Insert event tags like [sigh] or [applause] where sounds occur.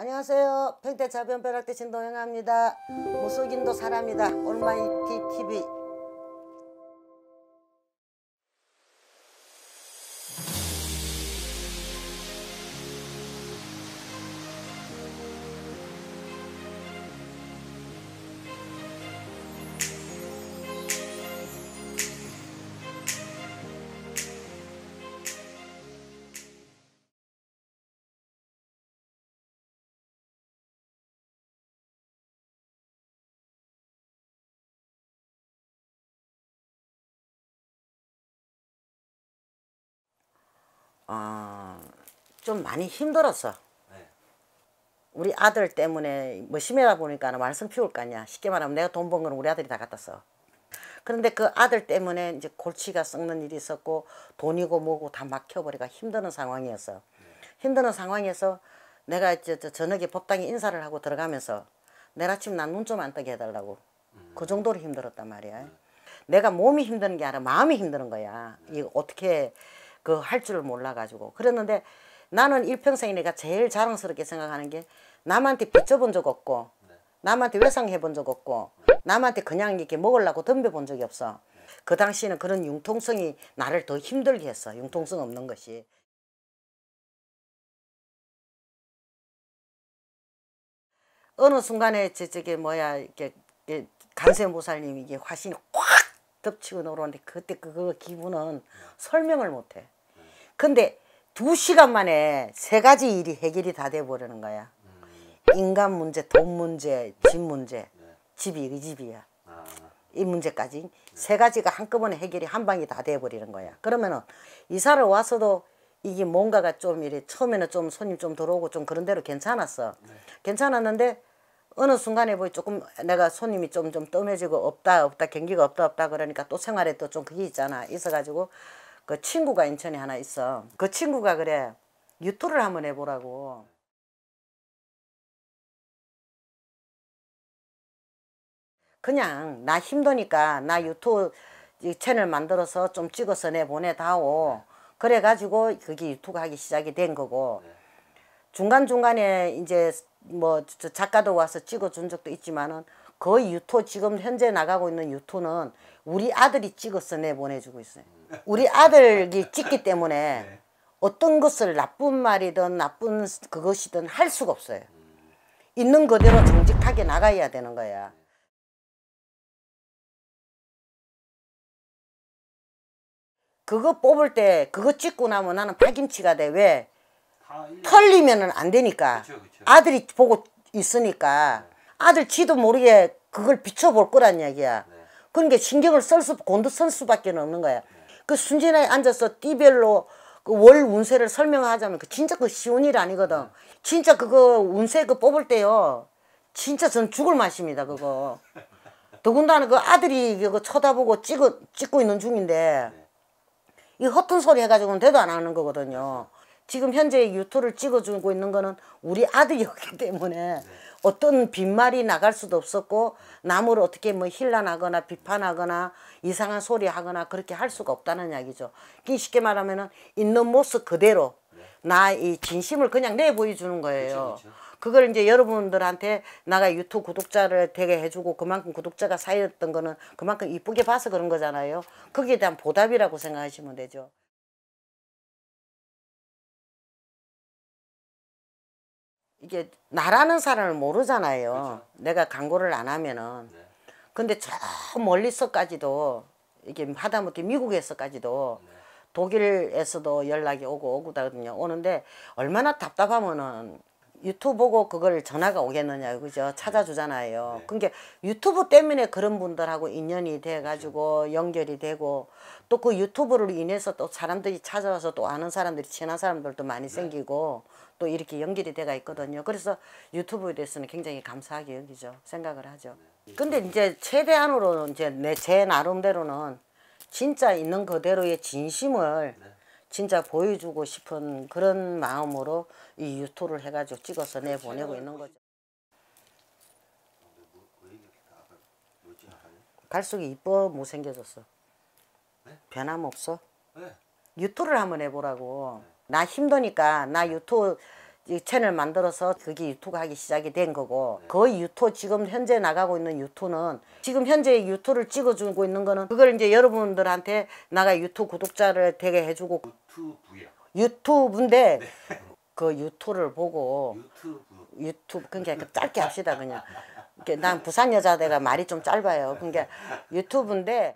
안녕하세요. 평택 자변 벼락대 신동영아입니다 무속인도 사람이다. 올마이티 TV 어, 좀 많이 힘들었어. 네. 우리 아들 때문에 뭐 심해다 보니까 말썽 피울 거 아니야. 쉽게 말하면 내가 돈번건 우리 아들이 다 갖다 써. 그런데 그 아들 때문에 이제 골치가 썩는 일이 있었고 돈이고 뭐고 다 막혀버리가 힘드는 상황이었어. 네. 힘드는 상황에서 내가 이제 저녁에 법당에 인사를 하고 들어가면서 내일 아침 난 눈 좀 안 뜨게 해달라고 음. 그 정도로 힘들었단 말이야. 네. 내가 몸이 힘든게 아니라 마음이 힘드는 거야. 네. 이거 어떻게 그할 줄을 몰라가지고 그랬는데 나는 일평생 내가 제일 자랑스럽게 생각하는 게 남한테 빚져본 적 없고 남한테 외상해본 적 없고 남한테 그냥 이렇게 먹으려고 덤벼본 적이 없어 그 당시에는 그런 융통성이 나를 더 힘들게 했어 융통성 없는 것이 어느 순간에 저게 저 뭐야 이렇게 간세모살님이 이게 화신이 꽉 덮치고 들어오는데 그때 그 기분은 설명을 못해 근데 두 시간 만에 세 가지 일이 해결이 다 돼버리는 거야. 인간 문제, 돈 문제, 집 문제, 집이 이 집이야. 이 문제까지 세 가지가 한꺼번에 해결이 한 방에 다 돼버리는 거야. 그러면은 이사를 와서도 이게 뭔가가 좀 이래 처음에는 좀 손님 좀 들어오고 좀 그런 대로 괜찮았어. 네. 괜찮았는데 어느 순간에 보이 조금 내가 손님이 좀좀 좀 뜸해지고 없다 없다 경기가 없다 없다 그러니까 또 생활에 또 좀 그게 있잖아 있어가지고 그 친구가 인천에 하나 있어. 그 친구가 그래 유토를 한번 해보라고. 그냥 나 힘드니까 나유토 채널 만들어서 좀 찍어서 내보내다오. 그래가지고 그게 유토가 하기 시작이 된 거고 네. 중간중간에 이제 뭐 작가도 와서 찍어준 적도 있지만은 거의 그 유토 지금 현재 나가고 있는 유토는 우리 아들이 찍어서 내보내주고 있어요. 우리 아들이 찍기 때문에 네. 어떤 것을 나쁜 말이든 나쁜 그것이든 할 수가 없어요. 있는 그대로 정직하게 나가야 되는 거야. 그거 뽑을 때 그거 찍고 나면 나는 파김치가 돼. 왜? 털리면안 되니까. 아들이 보고 있으니까. 아들 지도 모르게 그걸 비춰볼 거란 이야기야. 네. 그러니까 신경을 쓸 수, 곤두쓸 수밖에 없는 거야. 네. 그 순진하게 앉아서 띠별로 그 월 운세를 설명하자면 그 진짜 그 쉬운 일 아니거든. 네. 진짜 그거 운세 그 뽑을 때요. 진짜 전 죽을 맛입니다, 그거. [laughs] 더군다나 그 아들이 그 쳐다보고 찍어, 찍고 있는 중인데 네. 이 허튼 소리 해가지고는 대도 안 하는 거거든요. 지금 현재 유토를 찍어주고 있는 거는 우리 아들이었기 때문에 어떤 빈말이 나갈 수도 없었고 남을 어떻게 뭐 힐난하거나 비판하거나 이상한 소리 하거나 그렇게 할 수가 없다는 이야기죠. 그러니까 쉽게 말하면은 있는 모습 그대로 나 이 진심을 그냥 내 보여주는 거예요. 그쵸, 그쵸. 그걸 이제 여러분들한테 나가 유튜브 구독자를 되게 해주고 그만큼 구독자가 쌓였던 거는 그만큼 이쁘게 봐서 그런 거잖아요. 거기에 대한 보답이라고 생각하시면 되죠. 이게 나라는 사람을 모르잖아요. 그렇 내가 광고를 안 하면은. 네. 근데 저 멀리서까지도 이게 하다못해 미국에서까지도 네. 독일에서도 연락이 오고 오거든요. 오는데 얼마나 답답하면은 유튜브 보고 그걸 전화가 오겠느냐 그죠 찾아주잖아요 네. 그러니까 유튜브 때문에 그런 분들하고 인연이 돼 가지고 그렇죠. 연결이 되고 또 그 유튜브를 인해서 또 사람들이 찾아와서 또 아는 사람들이 친한 사람들도 많이 네. 생기고 또 이렇게 연결이 돼가 있거든요 그래서 유튜브에 대해서는 굉장히 감사하게 여기죠 생각을 하죠 네. 네, 근데 이제 최대한으로 이제 내 제 나름대로는 진짜 있는 그대로의 진심을 진짜 보여주고 싶은 그런 마음으로 이 유토를 해가지고 찍어서 내보내고 있는 거죠. 갈수기 이뻐 못생겨졌어. 네? 변함없어? 네. 유토를 한번 해보라고. 네. 나 힘드니까 나 유토 이 채널 만들어서 그게 유튜브 하기 시작이 된 거고 거의 네. 그 유토 지금 현재 나가고 있는 유토는 지금 현재 유토를 찍어주고 있는 거는 그걸 이제 여러분들한테 나가 유토 구독자를 되게 해주고 유튜브요 유튜브인데 네. 그 유토를 보고 유튜브 유튜브 그러니까 그 짧게 합시다 그냥 난 부산 여자대가 말이 좀 짧아요 그러니까 유튜브인데